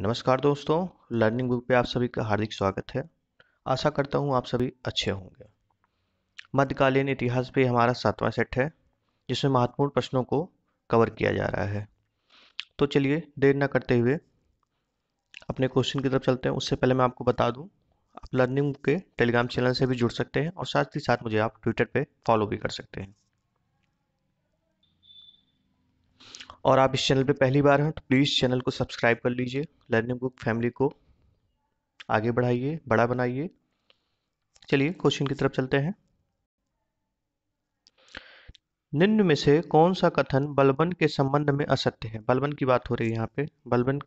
नमस्कार दोस्तों learning book पे आप सभी का हार्दिक स्वागत है आशा करता हूँ आप सभी अच्छे होंगे मध्यकालीन इतिहास पे हमारा सातवां सेट है जिसमें महत्वपूर्ण प्रश्नों को कवर किया जा रहा है तो चलिए देर ना करते हुए अपने क्वेश्चन की तरफ चलते हैं उससे पहले मैं आपको बता दूँ आप लर्निंग बुक के टेलीग्राम चैनल से भी जुड़ सकते हैं और साथ ही साथ मुझे आप ट्विटर पर फॉलो भी कर सकते हैं और आप इस चैनल पे पहली बार हैं तो प्लीज़ चैनल को सब्सक्राइब कर लीजिए लर्निंग बुक फैमिली को आगे बढ़ाइए बड़ा बनाइए चलिए क्वेश्चन की तरफ चलते हैं निम्न में से कौन सा कथन बलबन के संबंध में असत्य है बलबन की बात हो रही है यहाँ पे बलबन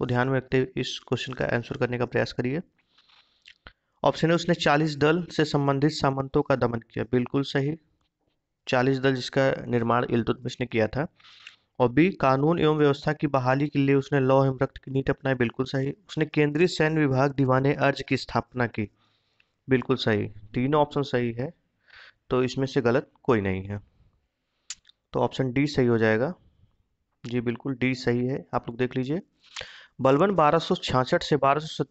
को ध्यान में रखते हुए इस क्वेश्चन का आंसर करने का प्रयास करिए ऑप्शन है उसने 40 दल से संबंधित सामंतों का दमन किया बिल्कुल सही 40 दल जिसका निर्माण इलतुतमिश ने किया था और बी कानून एवं व्यवस्था की बहाली के लिए उसने लॉ एवं रक्त की नीति अपनाई बिल्कुल सही उसने केंद्रीय सैन्य विभाग दीवाने अर्ज की स्थापना की बिल्कुल सही तीनों ऑप्शन सही है तो इसमें से गलत कोई नहीं है तो ऑप्शन डी सही हो जाएगा जी बिल्कुल डी सही है आप लोग देख लीजिए बलवन बारह से बारह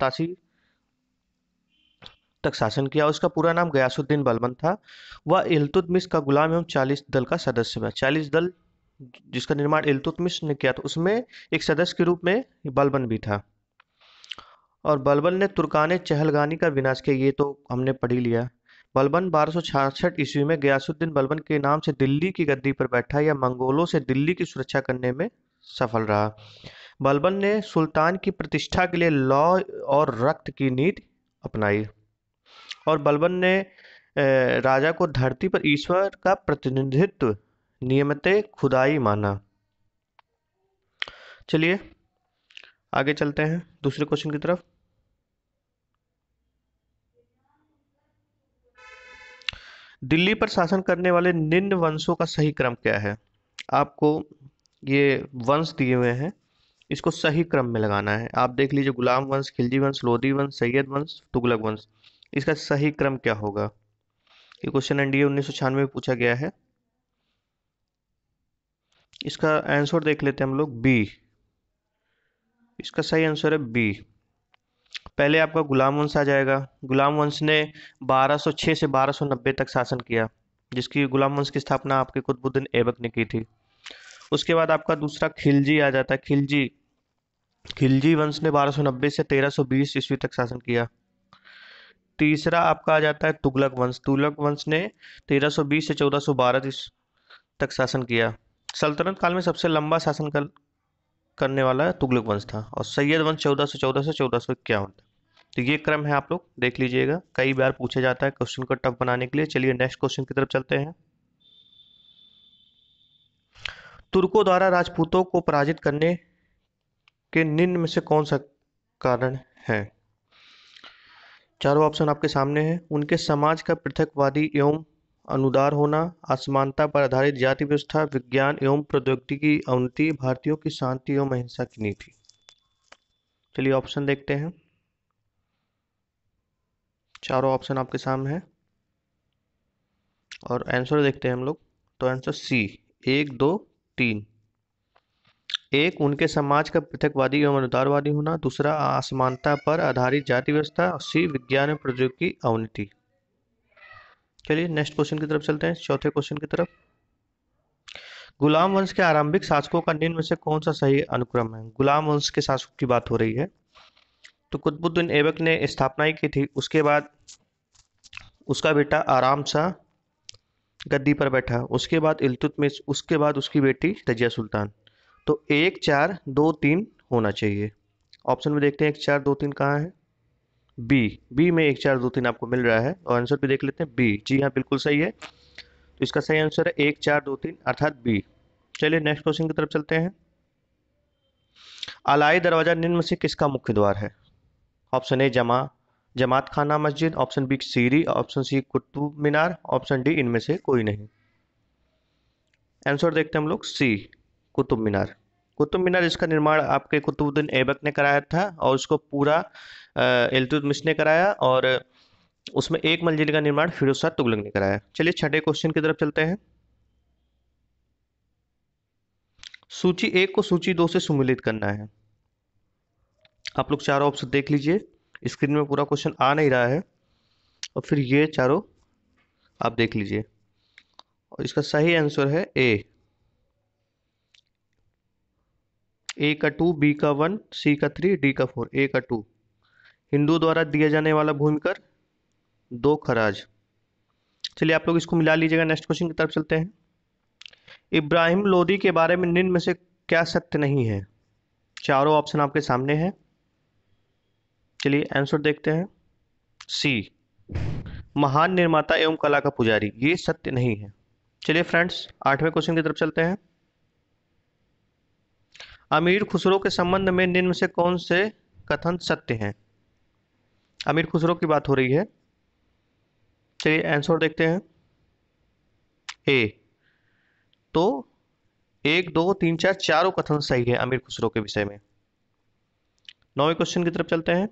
तक शासन किया उसका पूरा नाम गयासुद्दीन बलवन था वह इलतुदमिस का गुलाम एवं चालीस दल का सदस्य था चालीस दल जिसका निर्माण इलतुतमिश ने किया था उसमें एक सदस्य के रूप में बलबन भी था और बलबन ने तुर्कान चहलगानी का विनाश किया ये तो हमने पढ़ी लिया बलबन बारह ईस्वी में गयासुद्दीन बलबन के नाम से दिल्ली की गद्दी पर बैठा या मंगोलों से दिल्ली की सुरक्षा करने में सफल रहा बलबन ने सुल्तान की प्रतिष्ठा के लिए लॉ और रक्त की नीति अपनाई और बलबन ने राजा को धरती पर ईश्वर का प्रतिनिधित्व नियमित खुदाई माना चलिए आगे चलते हैं दूसरे क्वेश्चन की तरफ दिल्ली पर शासन करने वाले निम्न वंशों का सही क्रम क्या है आपको ये वंश दिए हुए हैं इसको सही क्रम में लगाना है आप देख लीजिए गुलाम वंश खिलजी वंश लोधी वंश सैयद वंश तुगलक वंश इसका सही क्रम क्या होगा ये क्वेश्चन एनडीए उन्नीस में पूछा गया है इसका आंसर देख लेते हैं हम लोग बी इसका सही आंसर है बी पहले आपका गुलाम वंश आ जाएगा गुलाम वंश ने 1206 से 1290 तक शासन किया जिसकी गुलाम वंश की स्थापना आपके कुतुबुद्दीन ऐबक ने की थी उसके बाद आपका दूसरा खिलजी आ जाता है खिलजी खिलजी वंश ने 1290 से 1320 ईस्वी तक शासन किया तीसरा आपका आ जाता है तुगलक वंश तुगलक वंश ने 1320 से 1412 तक शासन किया सल्तनत काल में सबसे लंबा शासन कर, करने वाला तुगलक वंश था और सैयद वंश चौदह सौ चौदह से चौदह सौ इक्यावन तो ये क्रम है आप लोग देख लीजिएगा कई बार पूछा जाता है क्वेश्चन को टफ बनाने के लिए चलिए नेक्स्ट क्वेश्चन की तरफ चलते हैं तुर्कों द्वारा राजपूतों को पराजित करने के निम्न में से कौन सा कारण है चारों ऑप्शन आपके सामने हैं उनके समाज का पृथकवादी एवं अनुदार होना असमानता पर आधारित जाति व्यवस्था विज्ञान एवं प्रौद्योगिकी की अवनति भारतीयों की शांति एवं अहिंसा की नीति चलिए ऑप्शन देखते हैं चारों ऑप्शन आपके सामने हैं और आंसर देखते हैं हम लोग तो आंसर सी एक दो तीन एक उनके समाज का पृथकवादी एवं अनुदारवादी होना दूसरा असमानता पर आधारित जाति व्यवस्था सी विज्ञान एवं प्रौद्योगिकी अवनति चलिए नेक्स्ट क्वेश्चन की तरफ चलते हैं चौथे क्वेश्चन की तरफ गुलाम वंश के आरंभिक शासकों का निम्न में से कौन सा सही अनुक्रम है गुलाम वंश के शासकों की बात हो रही है तो कुतुबुद्दीन ऐबक ने स्थापना ही की थी उसके बाद उसका बेटा आराम शाह गद्दी पर बैठा उसके बाद इलतुतमिश उसके बाद उसकी बेटी रजिया सुल्तान तो एक चार दो तीन होना चाहिए ऑप्शन में देखते हैं एक चार दो तीन कहाँ है बी बी में एक चार दो तीन आपको मिल रहा है और आंसर भी देख लेते हैं बी जी हाँ बिल्कुल सही है तो इसका सही आंसर है एक चार दो तीन अर्थात बी चलिए नेक्स्ट क्वेश्चन की तरफ चलते हैं अलाई दरवाज़ा निम्न से किसका मुख्य द्वार है ऑप्शन ए जमा Jamat Khana Masjid option B Siri option C Qutub Minar option D इनमें से कोई नहीं आंसर देखते हैं हम लोग सी कुतुब मीनार कुतुब मीनार इसका निर्माण आपके कुतुबुद्दीन ऐबक ने कराया था और उसको पूरा एलतुत मिश ने कराया और उसमें एक मंजिल का निर्माण फिरोज शाह तुगलक ने कराया चलिए छठे क्वेश्चन की तरफ चलते हैं सूची एक को सूची दो से सुमिलित करना है आप लोग चारों ऑप्शन देख लीजिए स्क्रीन में पूरा क्वेश्चन आ नहीं रहा है और फिर ये चारों आप देख लीजिए और इसका सही आंसर है ए ए का टू बी का वन सी का थ्री डी का फोर ए का टू हिंदुओं द्वारा दिया जाने वाला भूमि कर दो खराज चलिए आप लोग इसको मिला लीजिएगा नेक्स्ट क्वेश्चन की तरफ चलते हैं इब्राहिम लोदी के बारे में निम्न में से क्या सत्य नहीं है चारों ऑप्शन आपके सामने हैं चलिए आंसर देखते हैं सी महान निर्माता एवं कला का पुजारी ये सत्य नहीं है चलिए फ्रेंड्स आठवें क्वेश्चन की तरफ चलते हैं अमीर खुसरो के संबंध में निम्न से कौन से कथन सत्य हैं अमीर खुसरो की बात हो रही है चलिए आंसर देखते हैं ए तो एक दो तीन चार चारों कथन सही है अमीर खुसरो के विषय में नौवे क्वेश्चन की तरफ चलते हैं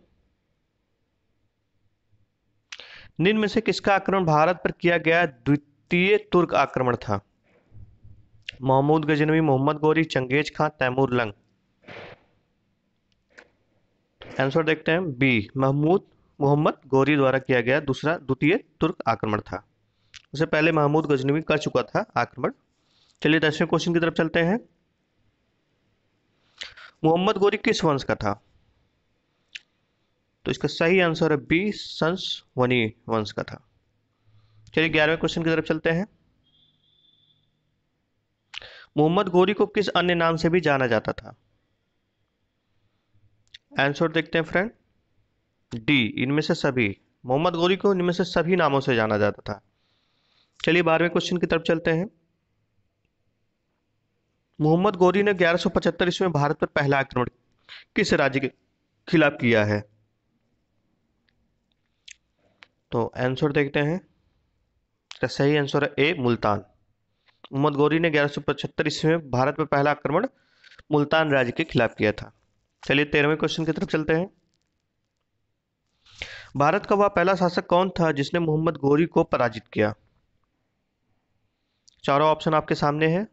निम्न में से किसका आक्रमण भारत पर किया गया द्वितीय तुर्क आक्रमण था मोहम्मद गजनवी मोहम्मद गौरी चंगेज खान तैमूर लंग आंसर देखते हैं बी महमूद मोहम्मद गौरी द्वारा किया गया दूसरा द्वितीय तुर्क आक्रमण था उससे पहले महमूद गजनवी कर चुका था आक्रमण चलिए दसवें क्वेश्चन की तरफ चलते हैं मोहम्मद गौरी किस वंश का था तो इसका सही आंसर है बी संस वनी वंश का था चलिए ग्यारहवें क्वेश्चन की तरफ चलते हैं मोहम्मद गौरी को किस अन्य नाम से भी जाना जाता था आंसर देखते हैं फ्रेंड डी इनमें से सभी मोहम्मद गौरी को इनमें से सभी नामों से जाना जाता था चलिए बारहवें क्वेश्चन की तरफ चलते हैं मोहम्मद गौरी ने 1175 ईस्वी में भारत पर पहला आक्रमण किस राज्य के खिलाफ किया है तो आंसर देखते हैं इसका सही आंसर है ए मुल्तान मोहम्मद गौरी ने ग्यारह सौ पचहत्तर ईस्वी में भारत पर पहला आक्रमण मुल्तान राज्य के खिलाफ किया था चलिए तेरहवें क्वेश्चन की तरफ चलते हैं भारत का वह पहला शासक कौन था जिसने मोहम्मद गोरी को पराजित किया चारों ऑप्शन आपके सामने हैं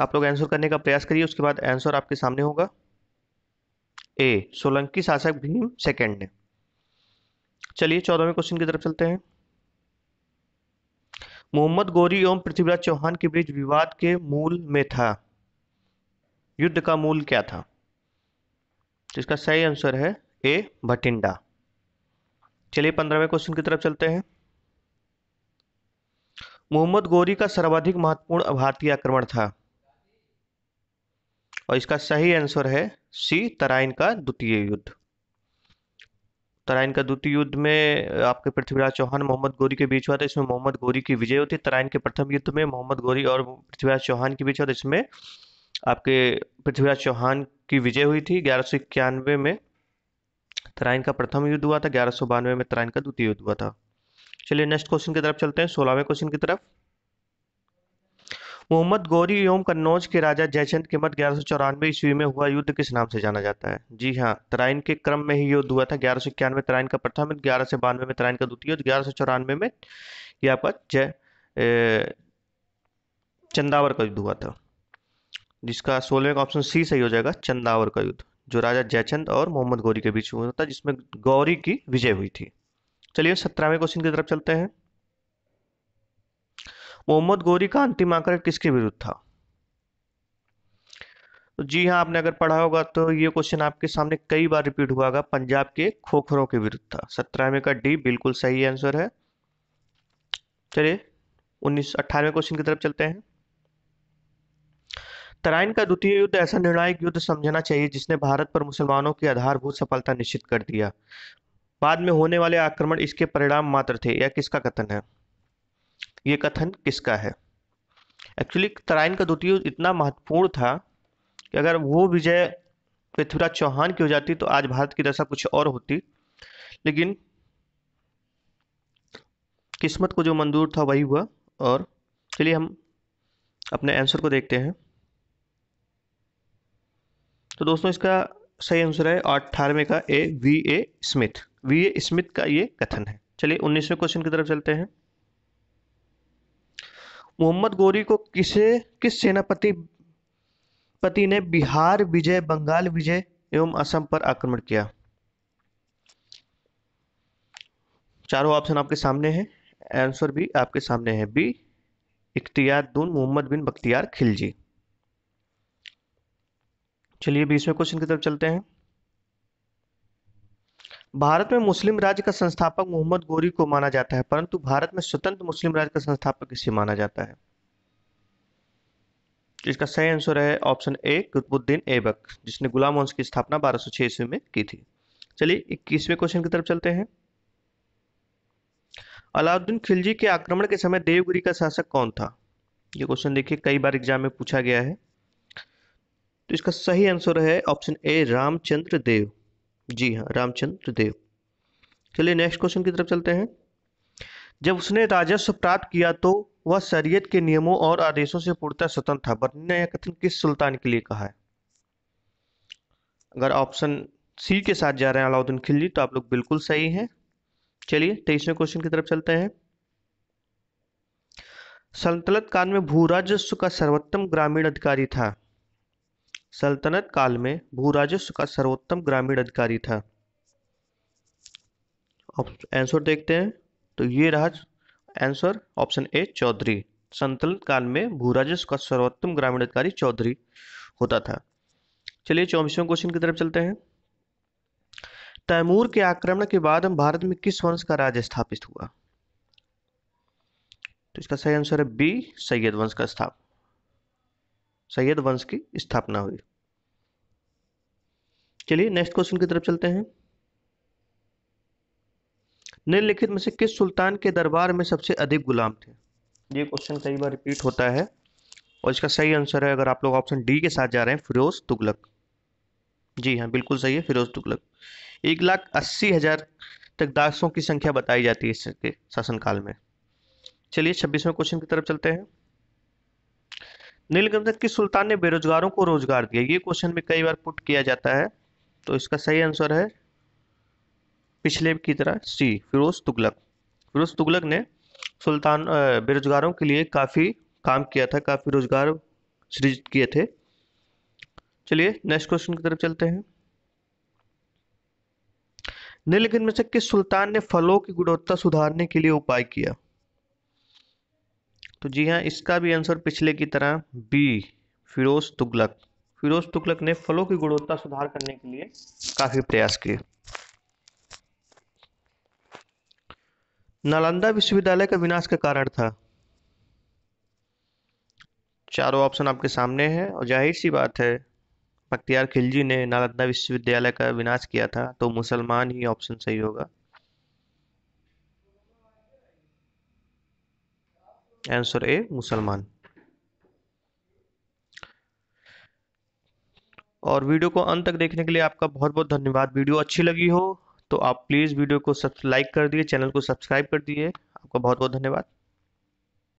आप लोग आंसर करने का प्रयास करिए उसके बाद आंसर आपके सामने होगा ए सोलंकी शासक भीम सेकेंड ने चलिए चौदहवें क्वेश्चन की तरफ चलते हैं मोहम्मद गौरी एवं पृथ्वीराज चौहान के बीच विवाद के मूल में था युद्ध का मूल क्या था इसका सही आंसर है ए भटिंडा चलिए पंद्रहवें क्वेश्चन की तरफ चलते हैं मोहम्मद गोरी का सर्वाधिक महत्वपूर्ण भारतीय आक्रमण था और इसका सही आंसर है सी तराइन का द्वितीय युद्ध तराइन का द्वितीय युद्ध में आपके पृथ्वीराज चौहान मोहम्मद गोरी के बीच हुआ था इसमें मोहम्मद गोरी की विजय होती तराइन के प्रथम युद्ध में मोहम्मद गोरी और पृथ्वीराज चौहान के बीच हुआ था इसमें आपके पृथ्वीराज चौहान की विजय हुई थी ग्यारह में तराइन का प्रथम युद्ध हुआ था ग्यारह सौ बानवे में तराइन का द्वितीय युद्ध हुआ था चलिए नेक्स्ट क्वेश्चन की तरफ चलते हैं सोलहवें क्वेश्चन की तरफ मोहम्मद गौरी एवं कन्नौज के राजा जयचंद के मत ग्यारह सौ चौरानवे ईस्वी में हुआ युद्ध किस नाम से जाना जाता है जी हाँ तराइन के क्रम में ही युद्ध हुआ था ग्यारह सौ इक्यानवे तराइन का प्रथम युद्ध ग्यारह सौ बानवे में तराइन का द्वितीय युद्ध ग्यारह सौ चौरानवे में ये आपका जय चंदावर का युद्ध हुआ था जिसका सोलहवें का ऑप्शन सी सही हो जाएगा चंदावर का युद्ध जो राजा जयचंद और मोहम्मद गौरी के बीच हुआ था जिसमें गौरी की विजय हुई थी चलिए सत्रहवें क्वेश्चन की तरफ चलते हैं मोहम्मद गौरी का अंतिम आकर किसके विरुद्ध था तो जी हाँ आपने अगर पढ़ा होगा तो ये क्वेश्चन आपके सामने कई बार रिपीट हुआ होगा पंजाब के खोखरों के विरुद्ध था सत्रहवें का डी बिल्कुल सही आंसर है चलिए उन्नीस अट्ठारहवें क्वेश्चन की तरफ चलते हैं तराइन का द्वितीय युद्ध ऐसा निर्णायक युद्ध समझना चाहिए जिसने भारत पर मुसलमानों की आधारभूत सफलता निश्चित कर दिया बाद में होने वाले आक्रमण इसके परिणाम मात्र थे यह किसका कथन है ये कथन किसका है एक्चुअली तराइन का द्वितीय युद्ध इतना महत्वपूर्ण था कि अगर वो विजय पृथ्वीराज चौहान की हो जाती तो आज भारत की दशा कुछ और होती लेकिन किस्मत को जो मंजूर था वही हुआ और चलिए हम अपने आंसर को देखते हैं तो दोस्तों इसका सही आंसर है अठारहवें का A V A Smith V A Smith का ये कथन है चलिए उन्नीसवें क्वेश्चन की तरफ चलते हैं मोहम्मद गोरी को किसे किस सेनापति पति ने बिहार विजय बंगाल विजय एवं असम पर आक्रमण किया चारों ऑप्शन आपके सामने हैं आंसर भी आपके सामने है बी इख्तियार मोहम्मद बिन बख्तियार खिलजी चलिए बीसवें क्वेश्चन की तरफ चलते हैं भारत में मुस्लिम राज्य का संस्थापक मोहम्मद गोरी को माना जाता है परंतु भारत में स्वतंत्र मुस्लिम राज्य का संस्थापक किसे माना जाता है इसका सही आंसर है ऑप्शन ए कुतुबुद्दीन ऐबक जिसने गुलाम वंश की स्थापना बारह सौ ईस्वी में की थी चलिए इक्कीसवें क्वेश्चन की तरफ चलते हैं अलाउद्दीन खिलजी के आक्रमण के समय देवगिरी का शासक कौन था ये क्वेश्चन देखिए कई बार एग्जाम में पूछा गया है तो इसका सही आंसर है ऑप्शन ए रामचंद्र देव जी हाँ रामचंद्र देव चलिए नेक्स्ट क्वेश्चन की तरफ चलते हैं जब उसने राजस्व प्राप्त किया तो वह शरीयत के नियमों और आदेशों से पूर्णतः स्वतंत्र था वर्णी यह कथन किस सुल्तान के लिए कहा है अगर ऑप्शन सी के साथ जा रहे हैं अलाउद्दीन खिलजी तो आप लोग बिल्कुल सही हैं चलिए तेईसवें क्वेश्चन की तरफ चलते हैं सल्तनत काल में भू राजस्व का सर्वोत्तम ग्रामीण अधिकारी था सल्तनत काल में भू राजस्व का सर्वोत्तम ग्रामीण अधिकारी था आंसर देखते हैं तो ये रहा आंसर ऑप्शन ए चौधरी सल्तनत काल में भू राजस्व का सर्वोत्तम ग्रामीण अधिकारी चौधरी होता था चलिए चौबीसवें क्वेश्चन की तरफ चलते हैं तैमूर के आक्रमण के बाद भारत में किस वंश का राज स्थापित हुआ तो इसका सही आंसर है बी सैयद वंश का स्थापना सैयद वंश की स्थापना हुई चलिए नेक्स्ट क्वेश्चन की तरफ चलते हैं निम्नलिखित में से किस सुल्तान के दरबार में सबसे अधिक गुलाम थे ये क्वेश्चन कई बार रिपीट होता है और इसका सही आंसर है अगर आप लोग ऑप्शन डी के साथ जा रहे हैं फिरोज तुगलक जी हाँ बिल्कुल सही है फिरोज तुगलक एक लाख अस्सी हजार तक दासों की संख्या बताई जाती है इसके शासनकाल में चलिए छब्बीसवें क्वेश्चन की तरफ चलते हैं नीलगमजन किस सुल्तान ने बेरोजगारों को रोजगार दिया ये क्वेश्चन भी कई बार पुट किया जाता है तो इसका सही आंसर है पिछले की तरह सी फिरोज तुगलक फिरोज तुगलक ने सुल्तान बेरोजगारों के लिए काफ़ी काम किया था काफ़ी रोजगार सृजित किए थे चलिए नेक्स्ट क्वेश्चन की तरफ चलते हैं नीलगिर में से किस सुल्तान ने फलों की गुणवत्ता सुधारने के लिए उपाय किया तो जी हाँ इसका भी आंसर पिछले की तरह बी फिरोज तुगलक फिरोज तुगलक ने फलों की गुणवत्ता सुधार करने के लिए काफी प्रयास किए नालंदा विश्वविद्यालय का विनाश का कारण था चारों ऑप्शन आपके सामने हैं और जाहिर सी बात है बख्तियार खिलजी ने नालंदा विश्वविद्यालय का विनाश किया था तो मुसलमान ही ऑप्शन सही होगा आंसर ए मुसलमान और वीडियो को अंत तक देखने के लिए आपका बहुत बहुत धन्यवाद वीडियो अच्छी लगी हो तो आप प्लीज़ वीडियो को लाइक कर दिए चैनल को सब्सक्राइब कर दिए आपका बहुत बहुत धन्यवाद